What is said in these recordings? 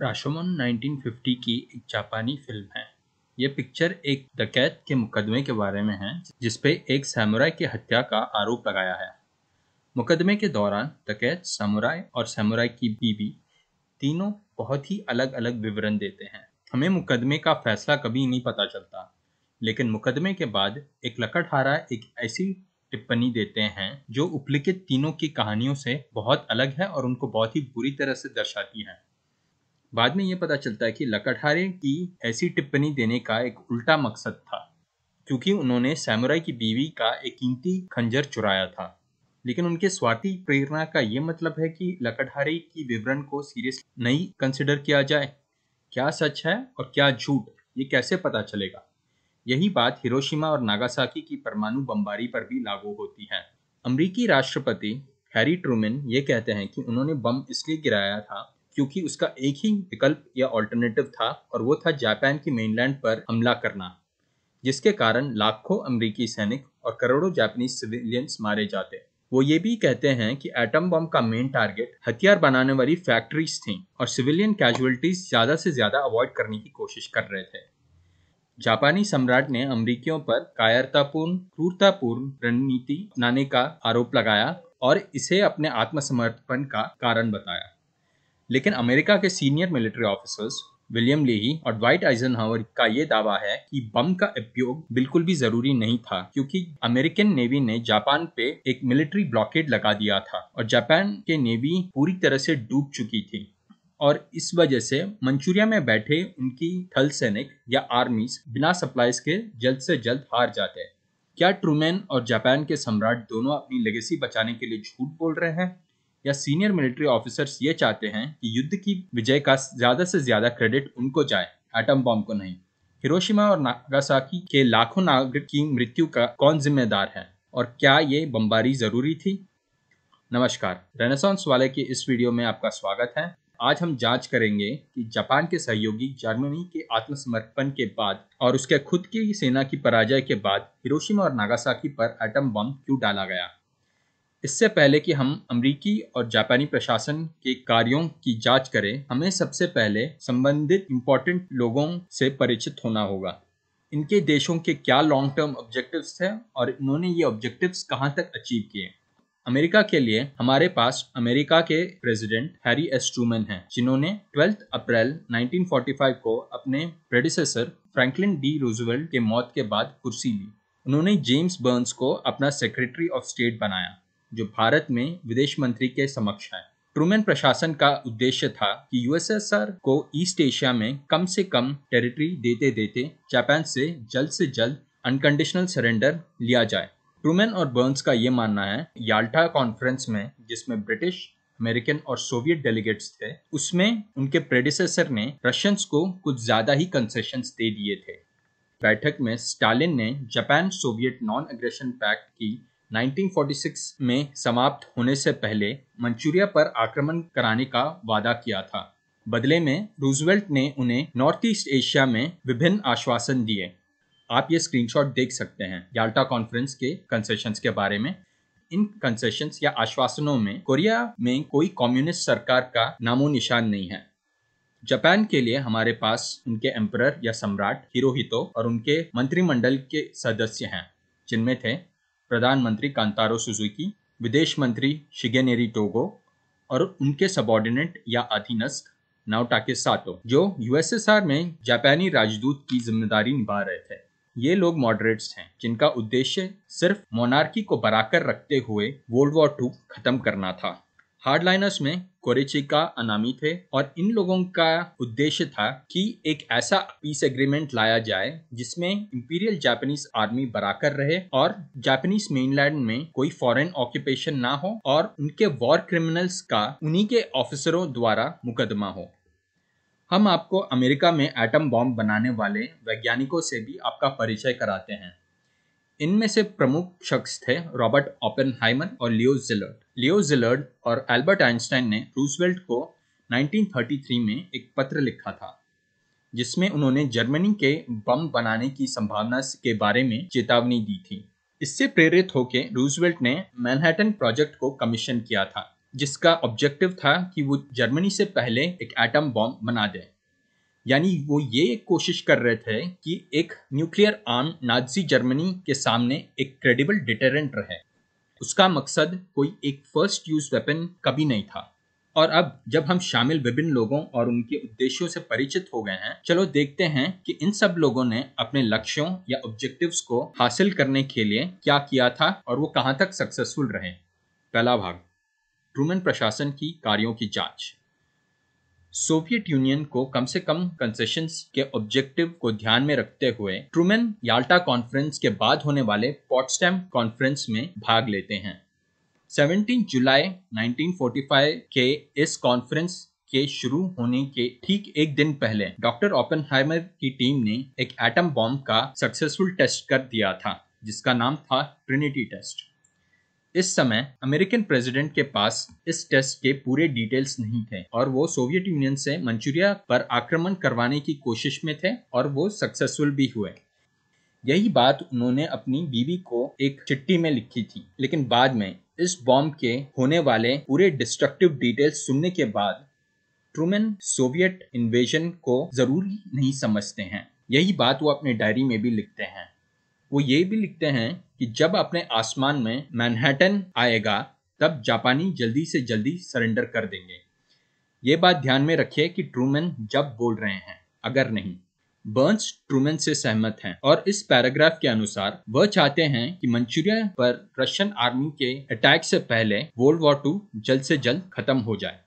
राशोमन 1950 की एक जापानी फिल्म है ये पिक्चर एक डकैत के मुकदमे के बारे में है जिसपे एक सैमुराई की हत्या का आरोप लगाया है मुकदमे के दौरान डकैत सैमुराय और सैमुराय की बीवी तीनों बहुत ही अलग अलग विवरण देते हैं हमें मुकदमे का फैसला कभी नहीं पता चलता लेकिन मुकदमे के बाद एक लकड़हारा एक ऐसी टिप्पणी देते हैं जो उपलिखित तीनों की कहानियों से बहुत अलग है और उनको बहुत ही बुरी तरह से दर्शाती है बाद में यह पता चलता है कि लकटहारे की ऐसी टिप्पणी देने का एक उल्टा मकसद था क्योंकि उन्होंने सैमुराई की बीवी का एक कीमती खंजर चुराया था लेकिन उनके स्वाति प्रेरणा का यह मतलब है कि लकटहारे की विवरण को सीरियस नहीं कंसिडर किया जाए क्या सच है और क्या झूठ ये कैसे पता चलेगा यही बात हिरोशिमा और नागासाकी की परमाणु बमबारी पर भी लागू होती है अमरीकी राष्ट्रपति हैरी ट्रूमेन ये कहते हैं कि उन्होंने बम इसलिए गिराया था क्योंकि उसका एक ही विकल्प या ऑल्टरनेटिव था और वो था जापान की मेनलैंड पर हमला करना जिसके कारण लाखों अमरीकी सैनिक और करोड़ों जापानी सिविलियंस मारे जाते वो ये भी कहते हैं कि एटम बम का मेन टारगेट हथियार बनाने वाली फैक्ट्रीज थी और सिविलियन कैजुअलिटीज ज़्यादा से ज़्यादा अवॉइड करने की कोशिश कर रहे थे जापानी सम्राट ने अमरीकियों पर कायरतापूर्ण क्रूरतापूर्ण रणनीति अपनाने का आरोप लगाया और इसे अपने आत्मसमर्पण का कारण बताया लेकिन अमेरिका के सीनियर मिलिट्री ऑफिसर्स विलियम लेही और व्हाइट आइजन का ये दावा है कि बम का उपयोग बिल्कुल भी जरूरी नहीं था क्योंकि अमेरिकन नेवी ने जापान पे एक मिलिट्री ब्लॉकेट लगा दिया था और जापान के नेवी पूरी तरह से डूब चुकी थी और इस वजह से मंचूरिया में बैठे उनकी थल सैनिक या आर्मीज बिना सप्लाईज के जल्द से जल्द हार जाते क्या ट्रूमैन और जापान के सम्राट दोनों अपनी लेगेसी बचाने के लिए झूठ बोल रहे हैं या सीनियर मिलिट्री ऑफिसर्स ये चाहते हैं कि युद्ध की विजय का ज्यादा से ज्यादा क्रेडिट उनको जाए एटम बॉम्ब को नहीं हिरोशिमा और नागासाकी के लाखों नागरिक की मृत्यु का कौन जिम्मेदार है और क्या ये बमबारी जरूरी थी नमस्कार रेनेसॉन्स वाले के इस वीडियो में आपका स्वागत है आज हम जांच करेंगे कि जापान के सहयोगी जर्मनी के आत्मसमर्पण के बाद और उसके खुद की सेना की पराजय के बाद हिरोशिमा और नागासाकी पर एटम बम क्यों डाला गया इससे पहले कि हम अमरीकी और जापानी प्रशासन के कार्यों की जांच करें हमें सबसे पहले संबंधित इम्पोर्टेंट लोगों से परिचित होना होगा इनके देशों के क्या लॉन्ग टर्म ऑब्जेक्टिव्स थे और इन्होंने ये ऑब्जेक्टिव्स कहाँ तक अचीव किए अमेरिका के लिए हमारे पास अमेरिका के प्रेसिडेंट हैरी एस ट्रूमैन हैं जिन्होंने 12 अप्रैल 1945 को अपने प्रेडिसेसर फ्रैंकलिन डी रूजवेल्ट के मौत के बाद कुर्सी ली उन्होंने जेम्स बर्न्स को अपना सेक्रेटरी ऑफ स्टेट बनाया जो भारत में विदेश मंत्री के समक्ष है ट्रूमेन प्रशासन का उद्देश्य था कि यूएसएसआर को ईस्ट एशिया में कम से कम टेरिटरी देते देते जापान से जल्द से जल्द अनकंडीशनल सरेंडर लिया जाए ट्रूमेन और बर्न्स का ये मानना है याल्टा कॉन्फ्रेंस में जिसमें ब्रिटिश अमेरिकन और सोवियत डेलीगेट्स थे उसमें उनके प्रेडिसेसर ने रशियंस को कुछ ज़्यादा ही कंसेशन दे दिए थे बैठक में स्टालिन ने Japan Soviet non aggression pact की 1946 में समाप्त होने से पहले मंचूरिया पर आक्रमण कराने का वादा किया था बदले में रूजवेल्ट ने उन्हें नॉर्थ ईस्ट एशिया में विभिन्न आश्वासन दिए आप ये स्क्रीनशॉट देख सकते हैं याल्टा कॉन्फ्रेंस के कंसेशन के बारे में इन कंसेशन या आश्वासनों में कोरिया में कोई कम्युनिस्ट सरकार का नामो निशान नहीं है जापान के लिए हमारे पास उनके एम्पर या सम्राट हिरोहितो और उनके मंत्रिमंडल के सदस्य हैं जिनमें थे प्रधानमंत्री कांतारो सुजुकी विदेश मंत्री शिगेनेरी टोगो और उनके सबॉर्डिनेट या अधीनस्थ नावटाके सातो जो यूएसएसआर में जापानी राजदूत की जिम्मेदारी निभा रहे थे ये लोग मॉडरेट्स हैं जिनका उद्देश्य सिर्फ मोनार्की को बराकर रखते हुए वर्ल्ड वॉर टू खत्म करना था हार्डलाइनर्स में कोरेचे का अनामी थे और इन लोगों का उद्देश्य था कि एक ऐसा पीस एग्रीमेंट लाया जाए जिसमें इंपीरियल जापानीज आर्मी बराकर रहे और जापानीज मेनलैंड में कोई फॉरेन ऑक्यूपेशन ना हो और उनके वॉर क्रिमिनल्स का उन्हीं के ऑफिसरों द्वारा मुकदमा हो हम आपको अमेरिका में एटम बॉम्ब बनाने वाले वैज्ञानिकों से भी आपका परिचय कराते हैं इनमें से प्रमुख शख्स थे रॉबर्ट ओपेनहाइमर और लियो जिलर्ड लियो जिलर्ड और एल्बर्ट आइंस्टाइन ने रूजवेल्ट को 1933 में एक पत्र लिखा था जिसमें उन्होंने जर्मनी के बम बनाने की संभावना के बारे में चेतावनी दी थी इससे प्रेरित होकर रूजवेल्ट ने मैनहट्टन प्रोजेक्ट को कमीशन किया था जिसका ऑब्जेक्टिव था कि वो जर्मनी से पहले एक एटम बॉम्ब बना दें यानी वो ये कोशिश कर रहे थे कि एक न्यूक्लियर आर्म नाजी जर्मनी के सामने एक क्रेडिबल डिटेरेंट रहे उसका मकसद कोई एक फर्स्ट यूज वेपन कभी नहीं था और अब जब हम शामिल विभिन्न लोगों और उनके उद्देश्यों से परिचित हो गए हैं चलो देखते हैं कि इन सब लोगों ने अपने लक्ष्यों या ऑब्जेक्टिव्स को हासिल करने के लिए क्या किया था और वो कहाँ तक सक्सेसफुल रहे पहला भाग ट्रूमन प्रशासन की कार्यों की जांच सोवियत यूनियन को कम से कम कंसेशन के ऑब्जेक्टिव को ध्यान में रखते हुए ट्रूमेन याल्टा कॉन्फ्रेंस के बाद होने वाले पॉटस्टैम कॉन्फ्रेंस में भाग लेते हैं 17 जुलाई 1945 के इस कॉन्फ्रेंस के शुरू होने के ठीक एक दिन पहले डॉक्टर ओपनहाइमर की टीम ने एक एटम बॉम्ब का सक्सेसफुल टेस्ट कर दिया था जिसका नाम था ट्रिनिटी टेस्ट इस समय अमेरिकन प्रेसिडेंट के पास इस टेस्ट के पूरे डिटेल्स नहीं थे और वो सोवियत यूनियन से मंचूरिया पर आक्रमण करवाने की कोशिश में थे और वो सक्सेसफुल भी हुए यही बात उन्होंने अपनी बीवी को एक चिट्ठी में लिखी थी लेकिन बाद में इस बॉम्ब के होने वाले पूरे डिस्ट्रक्टिव डिटेल्स सुनने के बाद ट्रूमेन सोवियत इन्वेजन को जरूरी नहीं समझते हैं यही बात वो अपने डायरी में भी लिखते हैं वो ये भी लिखते हैं कि जब अपने आसमान में मैनहटन आएगा तब जापानी जल्दी से जल्दी सरेंडर कर देंगे ये बात ध्यान में रखिए कि ट्रूमैन जब बोल रहे हैं अगर नहीं बर्न्स ट्रूमैन से सहमत हैं और इस पैराग्राफ के अनुसार वह चाहते हैं कि मंचूरिया पर रशियन आर्मी के अटैक से पहले वर्ल्ड वॉर टू जल्द से जल्द खत्म हो जाए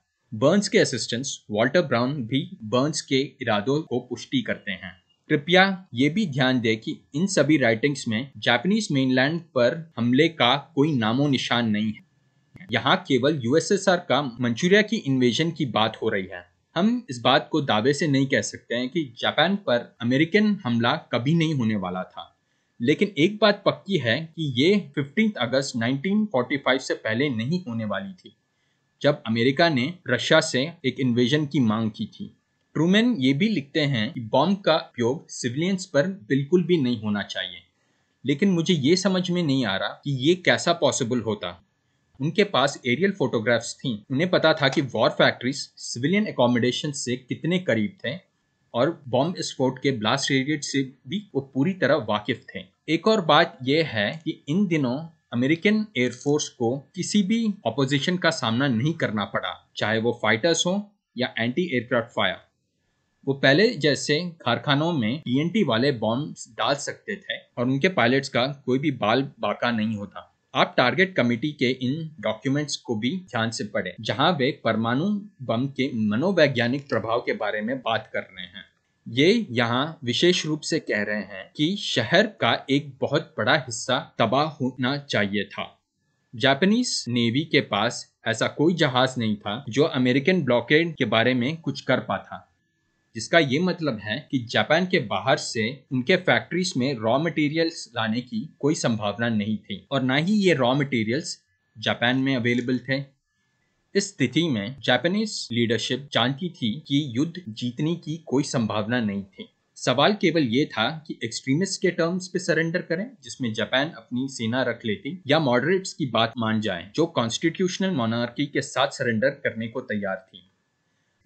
बर्न्स के असिस्टेंट्स वॉल्टर ब्राउन भी बर्न्स के इरादों को पुष्टि करते हैं कृपया ये भी ध्यान दें कि इन सभी राइटिंग्स में जापानीज मेनलैंड पर हमले का कोई नामो निशान नहीं है यहाँ केवल यूएसएसआर का मंचूरिया की इन्वेजन की बात हो रही है हम इस बात को दावे से नहीं कह सकते हैं कि जापान पर अमेरिकन हमला कभी नहीं होने वाला था लेकिन एक बात पक्की है कि ये फिफ्टीन अगस्त 1945 से पहले नहीं होने वाली थी जब अमेरिका ने रशिया से एक इन्वेजन की मांग की थी ट्रूमैन ये भी लिखते हैं कि बॉम्ब का उपयोग सिविलियंस पर बिल्कुल भी नहीं होना चाहिए लेकिन मुझे ये समझ में नहीं आ रहा कि ये कैसा पॉसिबल होता उनके पास एरियल फोटोग्राफ्स थी उन्हें पता था कि वॉर फैक्ट्रीज सिविलियन एकोमोडेशन से कितने करीब थे और बॉम्ब विस्फोट के ब्लास्ट रेडिएट से भी वो पूरी तरह वाकिफ थे एक और बात यह है कि इन दिनों अमेरिकन एयरफोर्स को किसी भी अपोजिशन का सामना नहीं करना पड़ा चाहे वो फाइटर्स हों या एंटी एयरक्राफ्ट फायर वो पहले जैसे कारखानों में टीएनटी e वाले बॉम्ब डाल सकते थे और उनके पायलट्स का कोई भी बाल बाका नहीं होता आप टारगेट कमेटी के इन डॉक्यूमेंट्स को भी ध्यान से पढ़ें जहां वे परमाणु बम के मनोवैज्ञानिक प्रभाव के बारे में बात कर रहे हैं ये यहाँ विशेष रूप से कह रहे हैं कि शहर का एक बहुत बड़ा हिस्सा तबाह होना चाहिए था जापानीज नेवी के पास ऐसा कोई जहाज नहीं था जो अमेरिकन ब्लॉकेड के बारे में कुछ कर पाता जिसका ये मतलब है कि जापान के बाहर से उनके फैक्ट्रीज में रॉ मटेरियल्स लाने की कोई संभावना नहीं थी और ना ही ये रॉ मटेरियल्स जापान में अवेलेबल थे इस स्थिति में जापानीज लीडरशिप जानती थी कि युद्ध जीतने की कोई संभावना नहीं थी सवाल केवल ये था कि एक्सट्रीमिस्ट के टर्म्स पे सरेंडर करें जिसमें जापान अपनी सेना रख लेती या मॉडरेट्स की बात मान जाए जो कॉन्स्टिट्यूशनल मोनार्की के साथ सरेंडर करने को तैयार थी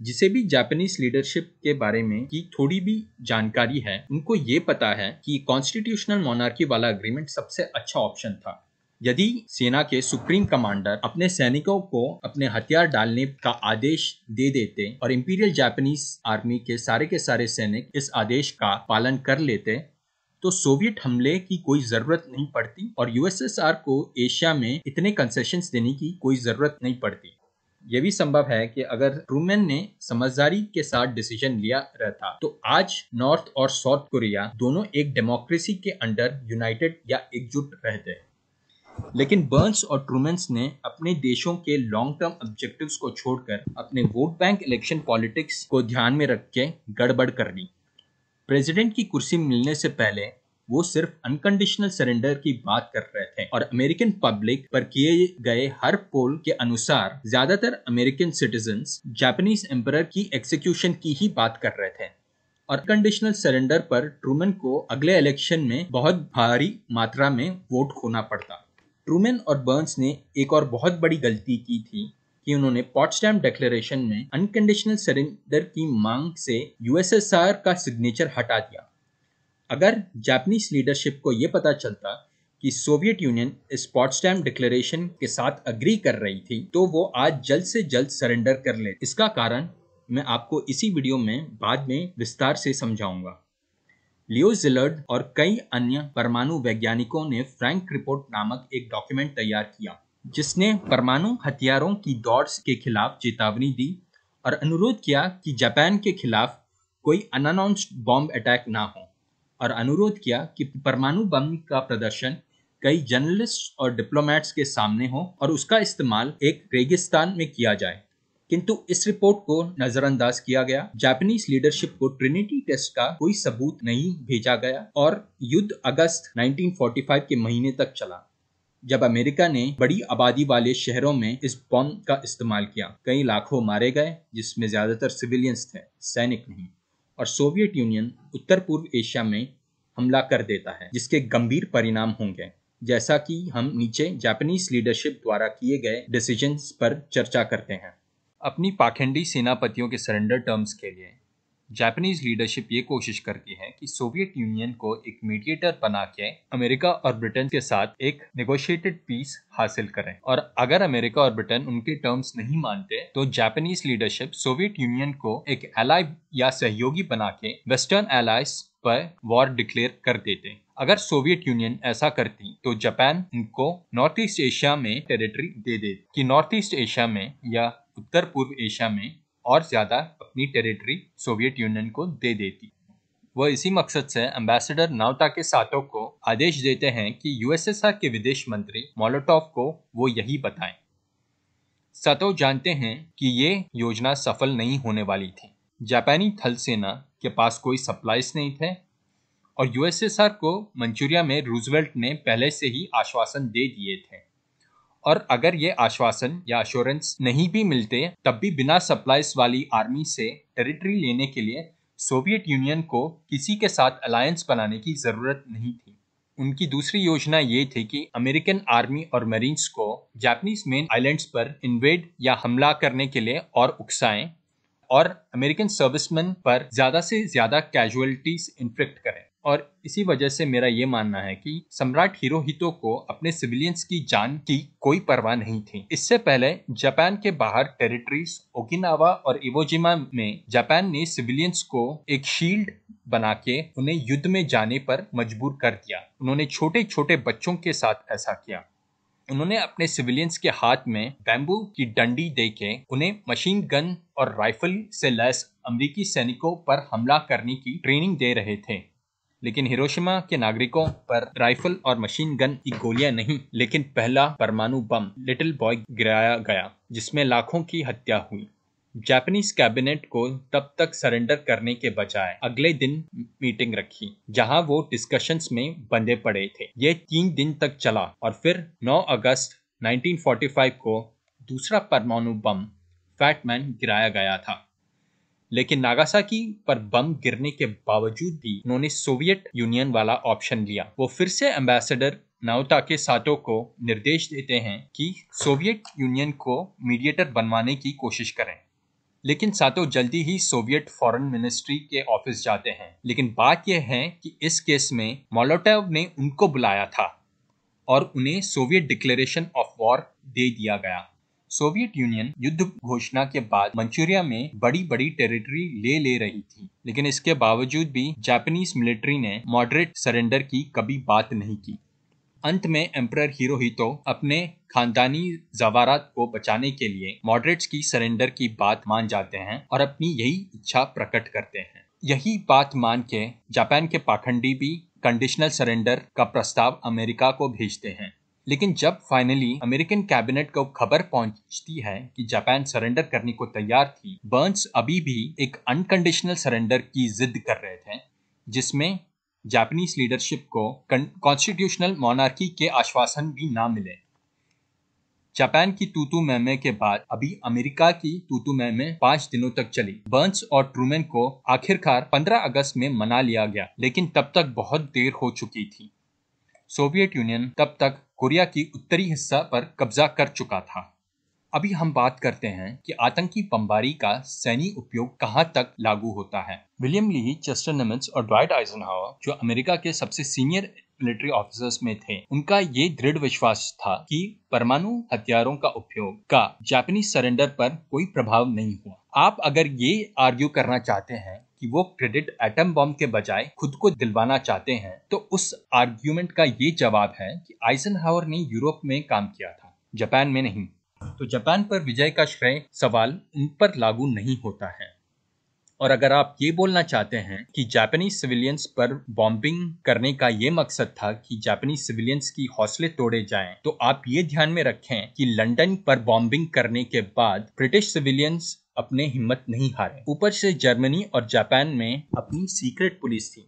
जिसे भी जापानीज लीडरशिप के बारे में की थोड़ी भी जानकारी है उनको ये पता है कि कॉन्स्टिट्यूशनल मोनार्की वाला अग्रीमेंट सबसे अच्छा ऑप्शन था यदि सेना के सुप्रीम कमांडर अपने सैनिकों को अपने हथियार डालने का आदेश दे देते और इम्पीरियल जापानीज आर्मी के सारे के सारे सैनिक इस आदेश का पालन कर लेते तो सोवियत हमले की कोई जरूरत नहीं पड़ती और यूएसएसआर को एशिया में इतने कंसेशन देने की कोई जरूरत नहीं पड़ती यह भी संभव है कि अगर ट्रूमैन ने समझदारी के साथ डिसीजन लिया रहता तो आज नॉर्थ और साउथ कोरिया दोनों एक डेमोक्रेसी के अंडर यूनाइटेड या एकजुट रहते लेकिन बर्न्स और ट्रूमेंस ने अपने देशों के लॉन्ग टर्म ऑब्जेक्टिव्स को छोड़कर अपने वोट बैंक इलेक्शन पॉलिटिक्स को ध्यान में रख के गड़बड़ कर ली प्रेसिडेंट की कुर्सी मिलने से पहले वो सिर्फ अनकंडीशनल सरेंडर की बात कर रहे थे और अमेरिकन पब्लिक पर किए गए हर पोल के अनुसार ज्यादातर अमेरिकन सिटीजन जापानीज एम्पर की एक्सिक्यूशन की ही बात कर रहे थे और कंडीशनल सरेंडर पर ट्रूमैन को अगले इलेक्शन में बहुत भारी मात्रा में वोट खोना पड़ता ट्रूमन और बर्न्स ने एक और बहुत बड़ी गलती की थी कि उन्होंने पॉटस्टैम डेक्लेरेशन में अनकंडीशनल सरेंडर की मांग से यूएसएसआर का सिग्नेचर हटा दिया अगर जापानीज लीडरशिप को ये पता चलता कि सोवियत यूनियन इस डिक्लेरेशन के साथ अग्री कर रही थी तो वो आज जल्द से जल्द सरेंडर कर ले इसका कारण मैं आपको इसी वीडियो में बाद में विस्तार से समझाऊंगा लियो जिलर्ड और कई अन्य परमाणु वैज्ञानिकों ने फ्रैंक रिपोर्ट नामक एक डॉक्यूमेंट तैयार किया जिसने परमाणु हथियारों की दौड़ के खिलाफ चेतावनी दी और अनुरोध किया कि जापान के खिलाफ कोई अनाउंस्ड बॉम्ब अटैक ना हो और अनुरोध किया कि परमाणु बम का प्रदर्शन कई जर्नलिस्ट और डिप्लोमेट्स के सामने हो और उसका इस्तेमाल एक रेगिस्तान में किया जाए किंतु इस रिपोर्ट को नजरअंदाज किया गया जापानीज लीडरशिप को ट्रिनिटी टेस्ट का कोई सबूत नहीं भेजा गया और युद्ध अगस्त 1945 के महीने तक चला जब अमेरिका ने बड़ी आबादी वाले शहरों में इस बॉम्ब का इस्तेमाल किया कई लाखों मारे गए जिसमें ज्यादातर सिविलियंस थे सैनिक नहीं और सोवियत यूनियन उत्तर पूर्व एशिया में हमला कर देता है जिसके गंभीर परिणाम होंगे जैसा कि हम नीचे जापानीज लीडरशिप द्वारा किए गए डिसीजंस पर चर्चा करते हैं अपनी पाखंडी सेनापतियों के सरेंडर टर्म्स के लिए जापानीज लीडरशिप ये कोशिश करती है कि सोवियत यूनियन को एक मीडिएटर बना के अमेरिका और ब्रिटेन के साथ एक नेगोशिएटेड पीस हासिल करें और अगर अमेरिका और ब्रिटेन उनके टर्म्स नहीं मानते तो जापानीज लीडरशिप सोवियत यूनियन को एक एलाय या सहयोगी बना के वेस्टर्न एलाइज पर वॉर डिक्लेयर कर देते अगर सोवियत यूनियन ऐसा करती तो जापान उनको नॉर्थ ईस्ट एशिया में टेरिटरी दे देती कि नॉर्थ ईस्ट एशिया में या उत्तर पूर्व एशिया में और ज़्यादा अपनी टेरिटरी सोवियत यूनियन को दे देती वह इसी मकसद से एम्बेसडर नावता के साथों को आदेश देते हैं कि यूएसएसआर के विदेश मंत्री मोलोटॉव को वो यही बताएं। सातो जानते हैं कि ये योजना सफल नहीं होने वाली थी जापानी थल सेना के पास कोई सप्लाईज नहीं थे और यूएसएसआर को मंचूरिया में रूजवेल्ट ने पहले से ही आश्वासन दे दिए थे और अगर ये आश्वासन या अश्योरेंस नहीं भी मिलते तब भी बिना सप्लाईज वाली आर्मी से टेरिटरी लेने के लिए सोवियत यूनियन को किसी के साथ अलायंस बनाने की ज़रूरत नहीं थी उनकी दूसरी योजना ये थी कि अमेरिकन आर्मी और मरीन्स को जापनीज मेन आइलैंड्स पर इन्वेड या हमला करने के लिए और उकसाएं और अमेरिकन सर्विसमैन पर ज़्यादा से ज़्यादा कैजुअलिटीज इन्फ्लिक्ट करें और इसी वजह से मेरा ये मानना है कि सम्राट हिरोहितो को अपने सिविलियंस की जान की कोई परवाह नहीं थी इससे पहले जापान के बाहर टेरिटरीज ओकिनावा और इवोजिमा में जापान ने सिविलियंस को एक शील्ड बना के उन्हें युद्ध में जाने पर मजबूर कर दिया उन्होंने छोटे छोटे बच्चों के साथ ऐसा किया उन्होंने अपने सिविलियंस के हाथ में बैम्बू की डंडी देके उन्हें मशीन गन और राइफल से लैस अमरीकी सैनिकों पर हमला करने की ट्रेनिंग दे रहे थे लेकिन हिरोशिमा के नागरिकों पर राइफल और मशीन गन की गोलियां नहीं लेकिन पहला परमाणु बम लिटिल बॉय गिराया गया जिसमें लाखों की हत्या हुई जापानीज कैबिनेट को तब तक सरेंडर करने के बजाय अगले दिन मीटिंग रखी जहां वो डिस्कशंस में बंधे पड़े थे ये तीन दिन तक चला और फिर 9 अगस्त 1945 को दूसरा परमाणु बम फैटमैन गिराया गया था लेकिन नागासाकी पर बम गिरने के बावजूद भी उन्होंने सोवियत यूनियन वाला ऑप्शन लिया वो फिर से एम्बेसडर नाउता के साथों को निर्देश देते हैं कि सोवियत यूनियन को मीडिएटर बनवाने की कोशिश करें लेकिन सातो जल्दी ही सोवियत फॉरेन मिनिस्ट्री के ऑफिस जाते हैं लेकिन बात यह है कि इस केस में मोलोटोव ने उनको बुलाया था और उन्हें सोवियत डिक्लेरेशन ऑफ वॉर दे दिया गया सोवियत यूनियन युद्ध घोषणा के बाद मंचूरिया में बड़ी बड़ी टेरिटरी ले ले रही थी लेकिन इसके बावजूद भी जापानीज मिलिट्री ने मॉडरेट सरेंडर की कभी बात नहीं की अंत में एम्प्रर हीरोहितो अपने खानदानी जवारात को बचाने के लिए मॉडरेट्स की सरेंडर की बात मान जाते हैं और अपनी यही इच्छा प्रकट करते हैं यही बात मान के जापान के पाखंडी भी कंडीशनल सरेंडर का प्रस्ताव अमेरिका को भेजते हैं लेकिन जब फाइनली अमेरिकन कैबिनेट को खबर पहुंचती है कि जापान सरेंडर करने को तैयार थी बर्न्स अभी भी एक अनकंडीशनल सरेंडर की जिद कर रहे थे जिसमें जापानीज लीडरशिप को कॉन्स्टिट्यूशनल मोनार्की के आश्वासन भी ना मिले जापान की तूतू मैमे के बाद अभी अमेरिका की तूतू मैमे पांच दिनों तक चली बर्न्स और ट्रूमेन को आखिरकार 15 अगस्त में मना लिया गया लेकिन तब तक बहुत देर हो चुकी थी सोवियत यूनियन तब तक कोरिया की उत्तरी हिस्सा पर कब्जा कर चुका था अभी हम बात करते हैं कि आतंकी बमबारी का सैन्य उपयोग कहां तक लागू होता है विलियम ली चेस्टर नमिट्स और ड्वाइट आइजनहावर जो अमेरिका के सबसे सीनियर मिलिट्री ऑफिसर्स में थे उनका ये दृढ़ विश्वास था कि परमाणु हथियारों का उपयोग का जापानी सरेंडर पर कोई प्रभाव नहीं हुआ आप अगर ये आर्ग्यू करना चाहते हैं कि वो क्रेडिट एटम बॉम्ब के बजाय खुद को दिलवाना चाहते हैं तो उस आर्ग्यूमेंट का ये जवाब है कि आइजनहावर ने यूरोप में काम किया था जापान में नहीं तो जापान पर विजय का श्रेय सवाल उन पर लागू नहीं होता है और अगर आप ये बोलना चाहते हैं कि जापानीज सिविलियंस पर बॉम्बिंग करने का ये मकसद था कि जापानीज सिविलियंस की हौसले तोड़े जाएं, तो आप ये ध्यान में रखें कि लंदन पर बॉम्बिंग करने के बाद ब्रिटिश सिविलियंस अपने हिम्मत नहीं हारे ऊपर से जर्मनी और जापान में अपनी सीक्रेट पुलिस थी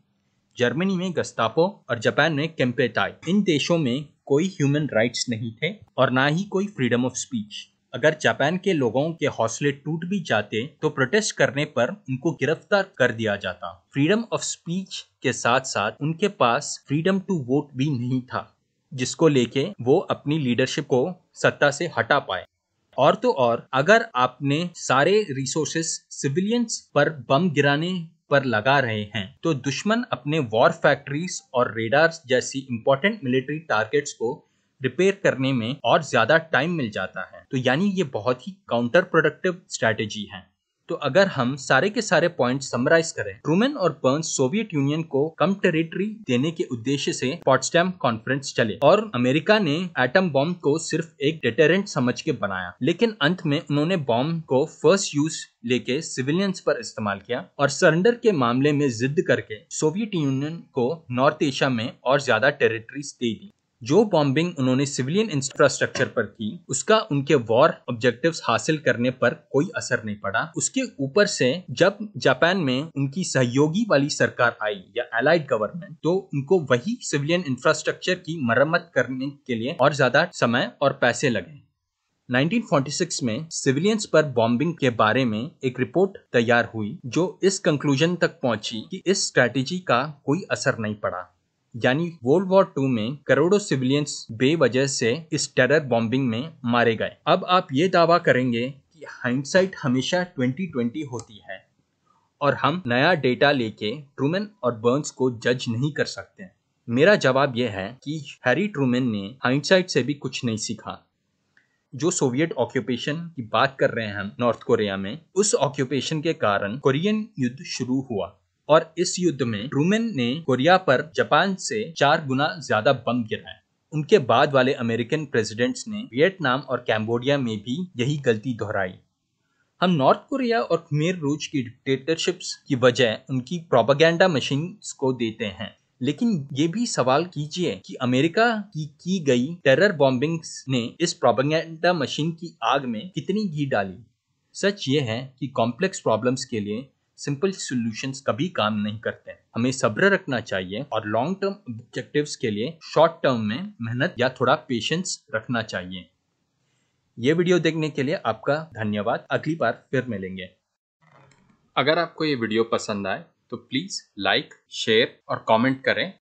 जर्मनी में गस्तापो और जापान में कैंपेटाई इन देशों में कोई ह्यूमन राइट्स नहीं थे और ना ही कोई फ्रीडम ऑफ स्पीच अगर जापान के लोगों के हौसले टूट भी जाते तो प्रोटेस्ट करने पर उनको गिरफ्तार कर दिया जाता फ्रीडम ऑफ स्पीच के साथ साथ उनके पास फ्रीडम टू वोट भी नहीं था जिसको लेके वो अपनी लीडरशिप को सत्ता से हटा पाए और तो और अगर आपने सारे रिसोर्सेस सिविलियंस पर बम गिराने पर लगा रहे हैं तो दुश्मन अपने वॉर फैक्ट्रीज और रेडार जैसी इंपॉर्टेंट मिलिट्री टारगेट्स को रिपेयर करने में और ज्यादा टाइम मिल जाता है तो यानी ये बहुत ही काउंटर प्रोडक्टिव स्ट्रैटेजी है तो अगर हम सारे के सारे पॉइंट समराइज करें ट्रूमेन और बर्न सोवियत यूनियन को कम टेरिटरी देने के उद्देश्य से पॉटस्टैम कॉन्फ्रेंस चले और अमेरिका ने एटम बॉम्ब को सिर्फ एक डिटेरेंट समझ के बनाया लेकिन अंत में उन्होंने बॉम्ब को फर्स्ट यूज लेके सिविलियंस पर इस्तेमाल किया और सरेंडर के मामले में जिद करके सोवियत यूनियन को नॉर्थ एशिया में और ज्यादा टेरिटरीज दे दी जो बॉम्बिंग उन्होंने सिविलियन इंफ्रास्ट्रक्चर पर की उसका उनके वॉर ऑब्जेक्टिव्स हासिल करने पर कोई असर नहीं पड़ा उसके ऊपर से जब जापान में उनकी सहयोगी वाली सरकार आई या एलाइड गवर्नमेंट तो उनको वही सिविलियन इंफ्रास्ट्रक्चर की मरम्मत करने के लिए और ज्यादा समय और पैसे लगे 1946 में सिविलियंस पर बॉम्बिंग के बारे में एक रिपोर्ट तैयार हुई जो इस कंक्लूजन तक पहुंची कि इस स्ट्रैटेजी का कोई असर नहीं पड़ा यानी वर्ल्ड वॉर टू में करोड़ों सिविलियंस बेवजह से इस टेरर बॉम्बिंग में मारे गए अब आप ये दावा करेंगे कि हाइंडसाइट हमेशा 2020 होती है और हम नया डेटा लेके ट्रूमेन और बर्न्स को जज नहीं कर सकते मेरा जवाब यह है कि हैरी ट्रूमेन ने हाइंडसाइट से भी कुछ नहीं सीखा जो सोवियत ऑक्यूपेशन की बात कर रहे हैं हम नॉर्थ कोरिया में उस ऑक्यूपेशन के कारण कोरियन युद्ध शुरू हुआ और इस युद्ध में रूमेन ने कोरिया पर जापान से चार गुना ज्यादा बम गिराए उनके बाद वाले अमेरिकन प्रेसिडेंट्स ने वियतनाम और कैम्बोडिया में भी यही गलती दोहराई हम नॉर्थ कोरिया और खमेर रूज की डिक्टेटरशिप्स की वजह उनकी प्रोपागेंडा मशीन को देते हैं लेकिन ये भी सवाल कीजिए कि अमेरिका की की गई टेरर बॉम्बिंग्स ने इस प्रोपागेंडा मशीन की आग में कितनी घी डाली सच ये है कि कॉम्प्लेक्स प्रॉब्लम्स के लिए सिंपल सॉल्यूशंस कभी काम नहीं करते हैं हमें सब्र रखना चाहिए और लॉन्ग टर्म ऑब्जेक्टिव्स के लिए शॉर्ट टर्म में मेहनत या थोड़ा पेशेंस रखना चाहिए ये वीडियो देखने के लिए आपका धन्यवाद अगली बार फिर मिलेंगे अगर आपको ये वीडियो पसंद आए तो प्लीज़ लाइक शेयर और कमेंट करें